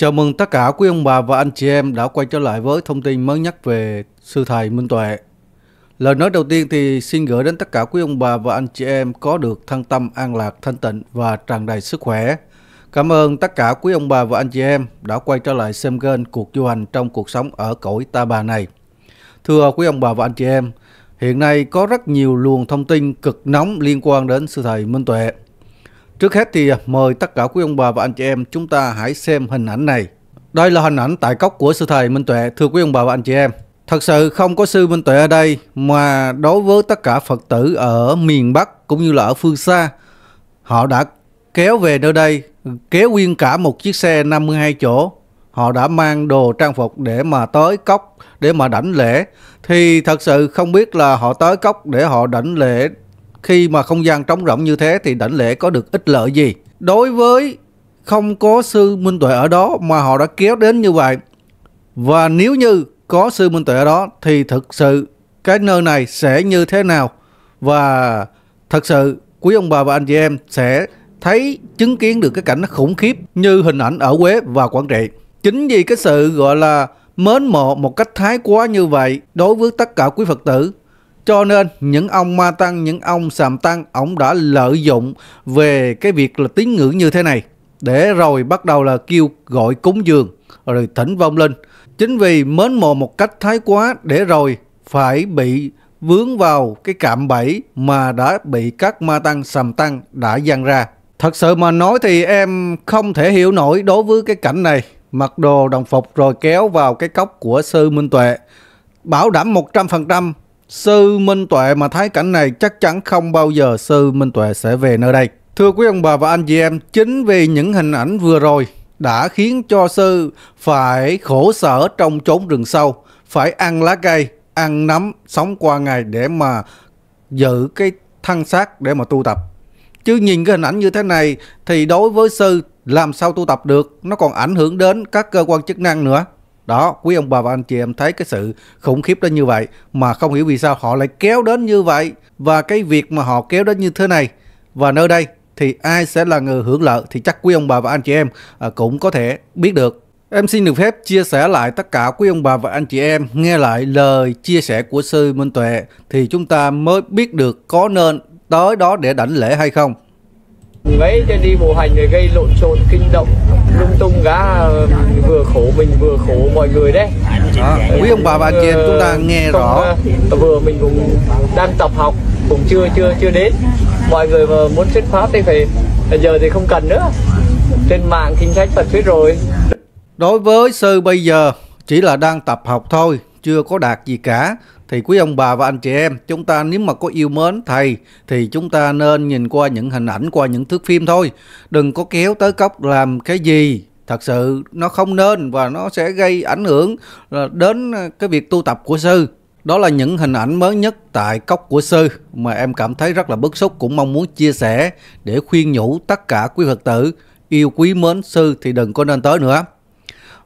Chào mừng tất cả quý ông bà và anh chị em đã quay trở lại với thông tin mới nhất về Sư Thầy Minh Tuệ. Lời nói đầu tiên thì xin gửi đến tất cả quý ông bà và anh chị em có được thân tâm an lạc, thanh tịnh và tràn đầy sức khỏe. Cảm ơn tất cả quý ông bà và anh chị em đã quay trở lại xem kênh Cuộc Du Hành trong cuộc sống ở cõi Ta Bà này. Thưa quý ông bà và anh chị em, hiện nay có rất nhiều luồng thông tin cực nóng liên quan đến Sư Thầy Minh Tuệ. Trước hết thì à, mời tất cả quý ông bà và anh chị em chúng ta hãy xem hình ảnh này. Đây là hình ảnh tại cốc của sư thầy Minh Tuệ, thưa quý ông bà và anh chị em. Thật sự không có sư Minh Tuệ ở đây mà đối với tất cả Phật tử ở miền Bắc cũng như là ở phương xa, họ đã kéo về nơi đây, kéo nguyên cả một chiếc xe 52 chỗ. Họ đã mang đồ trang phục để mà tới cốc, để mà đảnh lễ. Thì thật sự không biết là họ tới cốc để họ đảnh lễ khi mà không gian trống rộng như thế thì đảnh lễ có được ích lợi gì? Đối với không có sư Minh Tuệ ở đó mà họ đã kéo đến như vậy. Và nếu như có sư Minh Tuệ ở đó thì thực sự cái nơi này sẽ như thế nào? Và thật sự quý ông bà và anh chị em sẽ thấy chứng kiến được cái cảnh nó khủng khiếp như hình ảnh ở Quế và Quảng Trị. Chính vì cái sự gọi là mến mộ một cách thái quá như vậy đối với tất cả quý Phật tử cho nên những ông ma tăng những ông sàm tăng ông đã lợi dụng về cái việc là tín ngưỡng như thế này để rồi bắt đầu là kêu gọi cúng dường rồi thỉnh vong linh chính vì mến mồ một cách thái quá để rồi phải bị vướng vào cái cạm bẫy mà đã bị các ma tăng sầm tăng đã dăng ra thật sự mà nói thì em không thể hiểu nổi đối với cái cảnh này mặc đồ đồng phục rồi kéo vào cái cốc của sư Minh Tuệ bảo đảm 100% Sư Minh Tuệ mà thấy cảnh này chắc chắn không bao giờ Sư Minh Tuệ sẽ về nơi đây. Thưa quý ông bà và anh chị em, chính vì những hình ảnh vừa rồi đã khiến cho Sư phải khổ sở trong chốn rừng sâu, phải ăn lá cây, ăn nấm, sống qua ngày để mà giữ cái thân xác để mà tu tập. Chứ nhìn cái hình ảnh như thế này thì đối với Sư làm sao tu tập được, nó còn ảnh hưởng đến các cơ quan chức năng nữa. Đó, quý ông bà và anh chị em thấy cái sự khủng khiếp đó như vậy mà không hiểu vì sao họ lại kéo đến như vậy và cái việc mà họ kéo đến như thế này và nơi đây thì ai sẽ là người hưởng lợi thì chắc quý ông bà và anh chị em à, cũng có thể biết được. Em xin được phép chia sẻ lại tất cả quý ông bà và anh chị em nghe lại lời chia sẻ của sư Minh Tuệ thì chúng ta mới biết được có nên tới đó để đảnh lễ hay không mấy cho đi bộ hành này gây lộn xộn kinh động lung tung gá vừa khổ mình vừa khổ mọi người đấy à, quý ông bà bà ờ, kia chúng ta nghe rõ ờ, vừa mình cũng đang tập học cũng chưa chưa chưa đến mọi người mà muốn thuyết pháp thì phải giờ thì không cần nữa trên mạng kinh sách Phật thuyết rồi đối với sư bây giờ chỉ là đang tập học thôi chưa có đạt gì cả thì quý ông bà và anh chị em chúng ta nếu mà có yêu mến thầy thì chúng ta nên nhìn qua những hình ảnh qua những thước phim thôi đừng có kéo tới cốc làm cái gì thật sự nó không nên và nó sẽ gây ảnh hưởng ờ, đến ờ, cái việc tu tập của sư đó là những hình ảnh mới nhất tại cốc của sư mà em cảm thấy rất là bức xúc cũng mong muốn chia sẻ để khuyên nhủ tất cả quý phật tử yêu quý mến sư thì đừng có nên tới nữa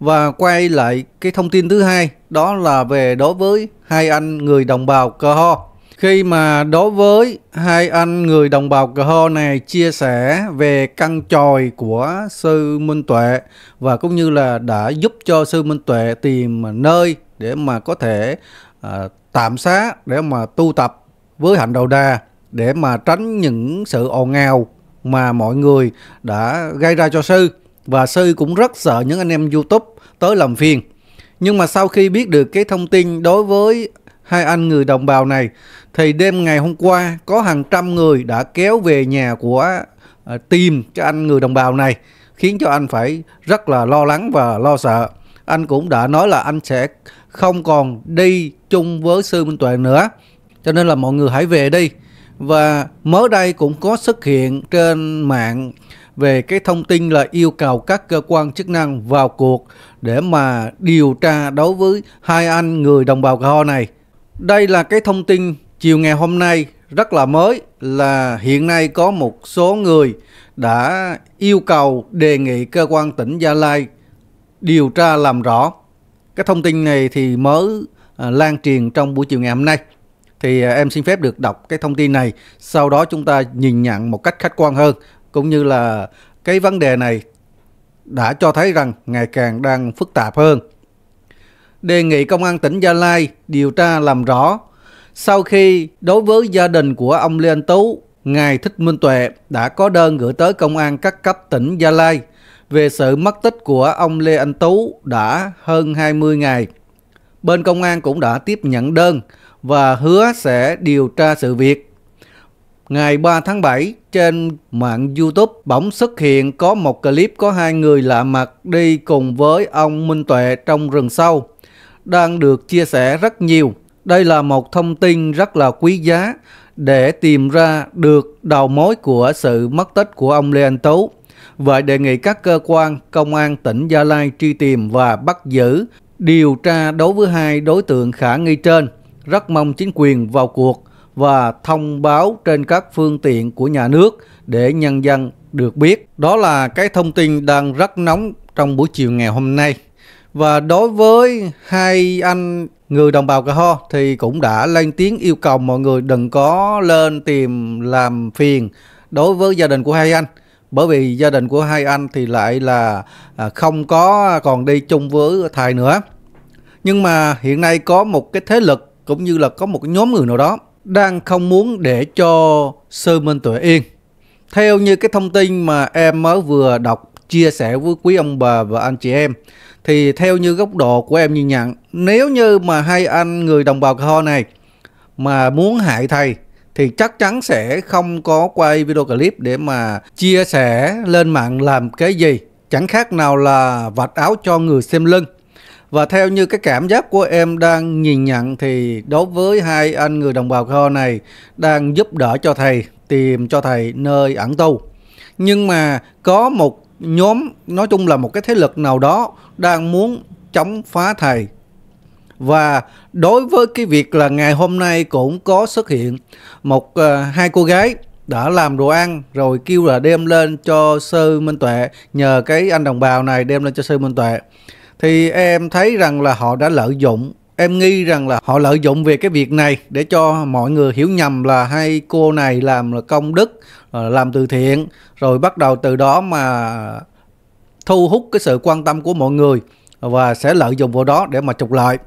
và quay lại cái thông tin thứ hai đó là về đối với hai anh người đồng bào Cờ Ho. Khi mà đối với hai anh người đồng bào Cờ Ho này chia sẻ về căn tròi của Sư Minh Tuệ và cũng như là đã giúp cho Sư Minh Tuệ tìm nơi để mà có thể à, tạm xá để mà tu tập với hạnh đầu đà để mà tránh những sự ồn ào mà mọi người đã gây ra cho sư và Sư cũng rất sợ những anh em YouTube tới làm phiền. Nhưng mà sau khi biết được cái thông tin đối với hai anh người đồng bào này thì đêm ngày hôm qua có hàng trăm người đã kéo về nhà của ờ, tìm cho anh người đồng bào này khiến cho anh phải rất là lo lắng và lo sợ. Anh cũng đã nói là anh sẽ không còn đi chung với sư Minh Tuệ nữa. Cho nên là mọi người hãy về đi. Và mới đây cũng có xuất hiện trên mạng về cái thông tin là yêu cầu các cơ quan chức năng vào cuộc để mà điều tra đối với hai anh người đồng bào Go này. Đây là cái thông tin chiều ngày hôm nay rất là mới là hiện nay có một số người đã yêu cầu đề nghị cơ quan tỉnh Gia Lai điều tra làm rõ. Cái thông tin này thì mới à, lan truyền trong buổi chiều ngày hôm nay. Thì à, em xin phép được đọc cái thông tin này, sau đó chúng ta nhìn nhận một cách khách quan hơn cũng như là cái vấn đề này đã cho thấy rằng ngày càng đang phức tạp hơn. Đề nghị công an tỉnh Gia Lai điều tra làm rõ sau khi đối với gia đình của ông Lê Anh Tú, ngài Thích Minh Tuệ đã có đơn gửi tới công an các cấp tỉnh Gia Lai về sự mất tích của ông Lê Anh Tú đã hơn 20 ngày. Bên công an cũng đã tiếp nhận đơn và hứa sẽ điều tra sự việc. Ngày 3 tháng 7, trên mạng YouTube bỗng xuất hiện có một clip có hai người lạ mặt đi cùng với ông Minh Tuệ trong rừng sâu. Đang được chia sẻ rất nhiều. Đây là một thông tin rất là quý giá để tìm ra được đầu mối của sự mất tích của ông Lê Anh Tú. Vậy đề nghị các cơ quan công an tỉnh Gia Lai truy tìm và bắt giữ điều tra đối với hai đối tượng khả nghi trên. Rất mong chính quyền vào cuộc và thông báo trên các phương tiện của nhà nước để nhân dân được biết. Đó là cái thông tin đang rất nóng trong buổi chiều ngày hôm nay. Và đối với hai anh người đồng bào Cà Ho thì cũng đã lên tiếng yêu cầu mọi người đừng có lên tìm làm phiền đối với gia đình của hai anh bởi vì gia đình của hai anh thì lại là à, không có còn đi chung với thầy nữa nhưng mà hiện nay có một cái thế lực cũng như là có một nhóm người nào đó đang không muốn để cho sư Minh Tuệ yên. Theo như cái thông tin mà em mới vừa đọc chia sẻ với quý ông bà và anh chị em thì theo như góc độ của em nhìn nhận nếu như mà hai anh người đồng bào ho này mà muốn hại thầy thì chắc chắn sẽ không có quay video clip để mà chia sẻ lên mạng làm cái gì chẳng khác nào là vạch áo cho người xem lưng và theo như cái cảm giác của em đang nhìn nhận thì đối với hai anh người đồng bào kho này đang giúp đỡ cho thầy tìm cho thầy nơi ẩn tu. Nhưng mà có một nhóm nói chung là một cái thế lực nào đó đang muốn chống phá thầy và đối với cái việc là ngày hôm nay cũng có xuất hiện một uh, hai cô gái đã làm đồ ăn rồi kêu là đem lên cho sư Minh Tuệ nhờ cái anh đồng bào này đem lên cho sư Minh Tuệ thì em thấy rằng là họ đã lợi dụng em nghi rằng là họ lợi dụng về cái việc này để cho mọi người hiểu nhầm là hai cô này làm là công đức ờ, làm từ thiện rồi bắt đầu từ đó mà thu hút cái sự quan tâm của mọi người và sẽ lợi dụng vào đó để mà trục lợi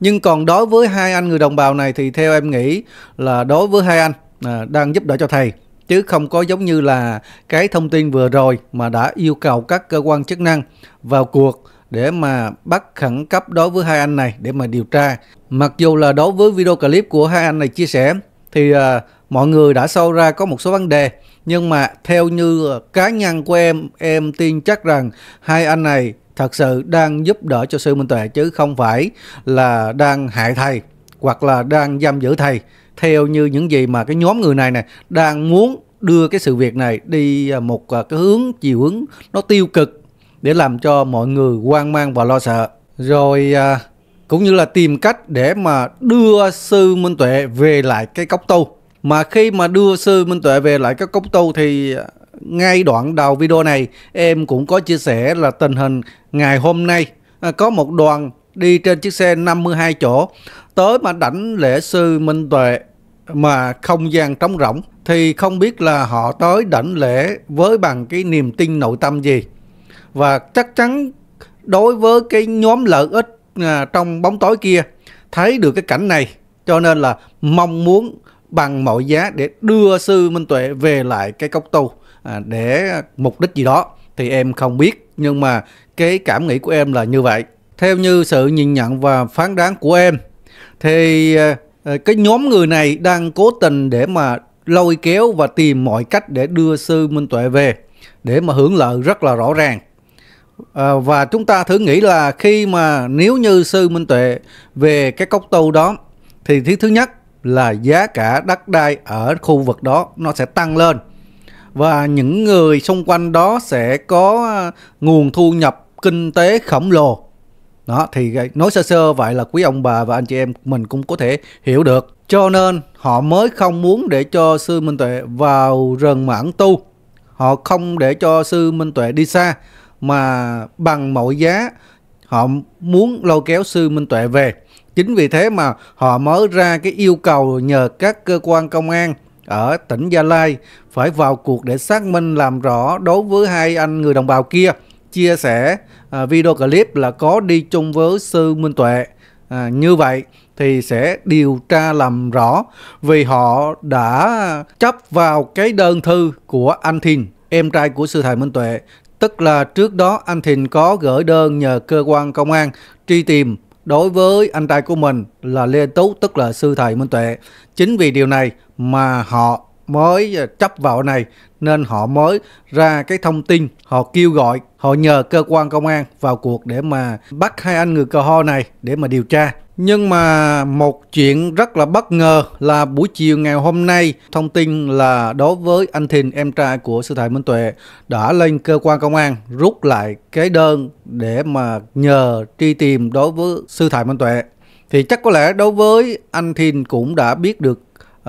nhưng còn đối với hai anh người đồng bào này thì theo em nghĩ là đối với hai anh à, đang giúp đỡ cho thầy chứ không có giống như là cái thông tin vừa rồi mà đã yêu cầu các cơ quan chức năng vào cuộc để mà bắt khẩn cấp đối với hai anh này để mà điều tra. Mặc dù là đối với video clip của hai anh này chia sẻ thì uh, mọi người đã sâu ra có một số vấn đề nhưng mà theo như ờ, cá nhân của em em tin chắc rằng hai anh này thật sự đang giúp đỡ cho sư Minh Tuệ chứ không phải là đang hại thầy hoặc là đang giam giữ thầy theo như những gì mà cái nhóm người này này đang muốn đưa cái sự việc này đi ờ, một cái hướng chiều hướng nó tiêu cực để làm cho mọi người hoang mang và lo sợ. Rồi à, cũng như là tìm cách để mà đưa sư Minh Tuệ về lại cái cốc tu. Mà khi mà đưa sư Minh Tuệ về lại cái cốc tu thì à, ngay đoạn đầu video này em cũng có chia sẻ là tình hình ngày hôm nay à, có một đoàn đi trên chiếc xe 52 chỗ tới mà đảnh lễ sư Minh Tuệ mà không gian trống rỗng thì không biết là họ tới đảnh lễ với bằng cái niềm tin nội tâm gì và chắc chắn đối với cái nhóm lợi ích à, trong bóng tối kia thấy được cái cảnh này cho nên là mong muốn bằng mọi giá để đưa sư Minh Tuệ về lại cái cốc tu à, để mục đích gì đó thì em không biết nhưng mà cái cảm nghĩ của em là như vậy theo như sự nhìn nhận và phán đoán của em thì à, cái nhóm người này đang cố tình để mà lôi kéo và tìm mọi cách để đưa sư Minh Tuệ về để mà hưởng lợi rất là rõ ràng à, và chúng ta thử nghĩ là khi mà nếu như sư minh tuệ về cái cốc tu đó thì thứ thứ nhất là giá cả đất đai ở khu vực đó nó sẽ tăng lên và những người xung quanh đó sẽ có ờ, nguồn thu nhập kinh tế khổng lồ đó thì nói sơ sơ vậy là quý ông bà và anh chị em mình cũng có thể hiểu được cho nên họ mới không muốn để cho sư minh tuệ vào rừng mãn tu họ không để cho sư minh tuệ đi xa mà bằng mọi giá họ muốn lôi kéo sư Minh Tuệ về. Chính vì thế mà họ mới ra cái yêu cầu nhờ các cơ quan công an ở tỉnh Gia Lai phải vào cuộc để xác minh làm rõ đối với hai anh người đồng bào kia chia sẻ uh, video clip là có đi chung với sư Minh Tuệ. À, như vậy thì sẽ điều tra làm rõ vì họ đã chấp vào cái đơn thư của anh Thìn, em trai của sư thầy Minh Tuệ Tức là trước đó anh Thìn có gửi đơn nhờ cơ quan công an truy tìm đối với anh trai của mình là Lê Tú tức là sư thầy Minh Tuệ. Chính vì điều này mà họ mới à, chấp vào này nên họ mới ra cái thông tin họ kêu gọi họ nhờ cơ quan công an vào cuộc để mà bắt hai anh người cờ ho này để mà điều tra nhưng mà một chuyện rất là bất ngờ là buổi chiều ngày hôm nay thông tin là đối với anh Thìn em trai của sư thầy Minh Tuệ đã lên cơ quan công an rút lại cái đơn để mà nhờ truy tìm đối với sư thầy Minh Tuệ. Thì chắc có lẽ đối với anh Thìn cũng đã biết được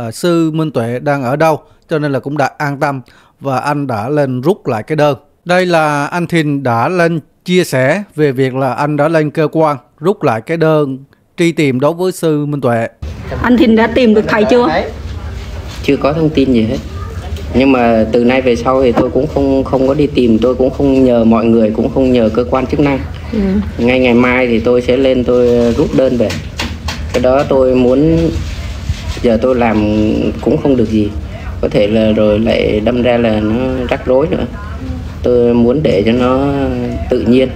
uh, sư Minh Tuệ đang ở đâu cho nên là cũng đã an tâm và anh đã lên rút lại cái đơn. Đây là anh Thìn đã lên chia sẻ về việc là anh đã lên cơ quan rút lại cái đơn truy tìm đối với sư Minh Tuệ. Anh Thìn đã tìm được thầy chưa? Chưa có thông tin gì hết. Nhưng mà từ nay về sau thì tôi cũng không không có đi tìm, tôi cũng không nhờ mọi người, cũng không nhờ cơ quan chức năng. Ừ. Ngay ngày mai thì tôi sẽ lên tôi rút đơn về. Cái đó tôi muốn giờ tôi làm cũng không được gì. Có thể là rồi lại đâm ra là nó rắc rối nữa. Tôi muốn để cho nó tự nhiên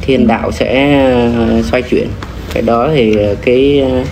thiên đạo sẽ xoay chuyển cái đó thì cái ờ,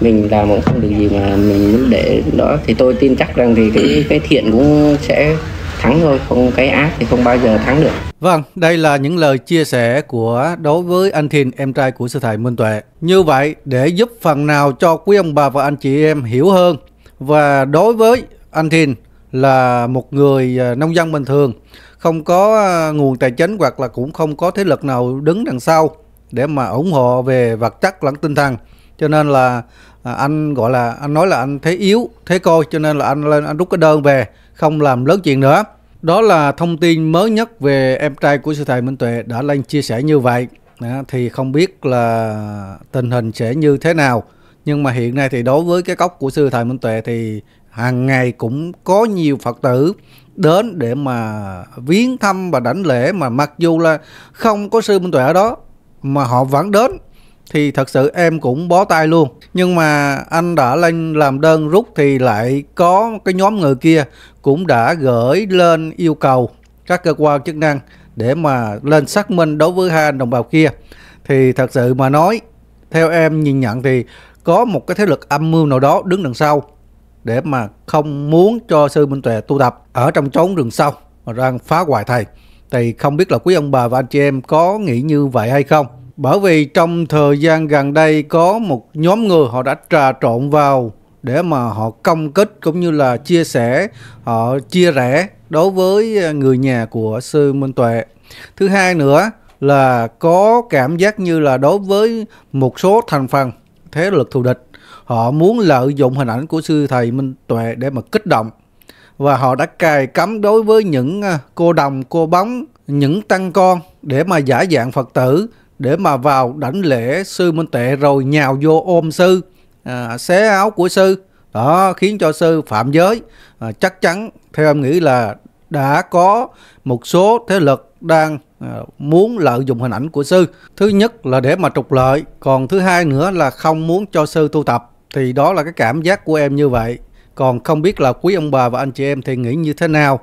mình làm cũng không được gì mà mình muốn để đó thì tôi tin chắc rằng thì cái cái thiện cũng sẽ thắng thôi không cái ác thì không bao giờ thắng được vâng đây là những lời chia sẻ của đối với anh Thìn em trai của sư thầy Minh Tuệ như vậy để giúp phần nào cho quý ông bà và anh chị em hiểu hơn và đối với anh Thìn là một người ờ, nông dân bình thường không có ờ, nguồn tài chính hoặc là cũng không có thế lực nào đứng đằng sau để mà ủng hộ về vật chất lẫn tinh thần cho nên là à, anh gọi là anh nói là anh thấy yếu thấy cô cho nên là anh lên anh rút cái đơn về không làm lớn chuyện nữa đó là thông tin mới nhất về em trai của sư thầy Minh Tuệ đã lên chia sẻ như vậy à, thì không biết là tình hình sẽ như thế nào nhưng mà hiện nay thì đối với cái cốc của sư thầy Minh Tuệ thì hàng ngày cũng có nhiều Phật tử đến để mà viếng thăm và đảnh lễ mà mặc dù là không có sư Minh Tuệ ở đó mà họ vẫn đến thì thật sự em cũng bó tay luôn nhưng mà anh đã lên làm đơn rút thì lại có cái nhóm người kia cũng đã gửi lên yêu cầu các cơ quan chức năng để mà lên xác minh đối với hai anh đồng bào kia thì thật sự mà nói theo em nhìn nhận thì có một cái thế lực âm mưu nào đó đứng đằng sau để mà không muốn cho sư Minh Tuệ tu tập ở trong trốn rừng sau mà đang phá hoại thầy thì không biết là quý ông bà và anh chị em có nghĩ như vậy hay không? Bởi vì trong thời gian gần đây có một nhóm người họ đã trà trộn vào để mà họ công kích cũng như là chia sẻ, họ chia rẽ đối với ờ, người nhà của sư Minh Tuệ. Thứ hai nữa là có cảm giác như là đối với một số thành phần thế lực thù địch họ muốn lợi dụng hình ảnh của sư thầy Minh Tuệ để mà kích động và họ đã cài cấm đối với những à, cô đồng, cô bóng, những tăng con để mà giả dạng Phật tử để mà vào đảnh lễ sư Minh Tệ rồi nhào vô ôm sư, à, xé áo của sư. Đó, khiến cho sư phạm giới. À, chắc chắn, theo em nghĩ là đã có một số thế lực đang à, muốn lợi dụng hình ảnh của sư. Thứ nhất là để mà trục lợi, còn thứ hai nữa là không muốn cho sư tu tập. Thì đó là cái cảm giác của em như vậy. Còn không biết là quý ông bà và anh chị em thì nghĩ như thế nào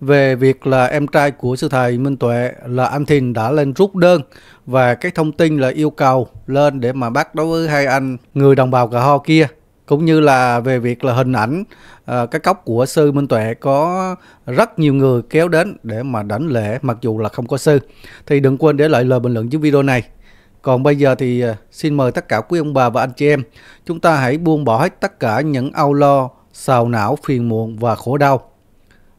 về việc là em trai của sư thầy Minh Tuệ là anh Thìn đã lên rút đơn và cái thông tin là yêu cầu lên để mà bắt đối với hai anh người đồng bào cà ho kia cũng như là về việc là hình ảnh à, cái cốc của sư Minh Tuệ có rất nhiều người kéo đến để mà đảnh lễ mặc dù là không có sư thì đừng quên để lại lời bình luận dưới video này còn bây giờ thì ờ, xin mời tất cả quý ông bà và anh chị em chúng ta hãy buông bỏ hết tất cả những âu lo sầu não, phiền muộn và khổ đau.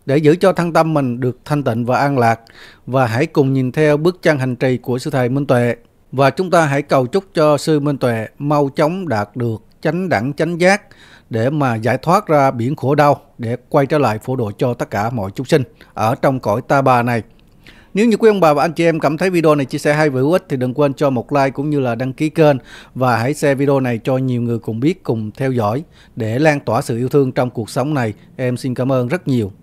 Để giữ cho thân tâm mình được thanh tịnh và an lạc và hãy cùng nhìn theo bước chân hành trì của Sư Thầy Minh Tuệ và chúng ta hãy cầu chúc cho Sư Minh Tuệ mau chóng đạt được chánh đẳng chánh giác để mà giải thoát ra biển khổ đau để quay trở lại phổ độ cho tất cả mọi chúng sinh ở trong cõi ta bà này. Nếu như quý ông bà và anh chị em cảm thấy video này chia sẻ hay và hữu ích thì đừng quên cho một like cũng như là đăng ký kênh và hãy share video này cho nhiều người cùng biết cùng theo dõi để lan tỏa sự yêu thương trong cuộc sống này. Em xin cảm ơn rất nhiều.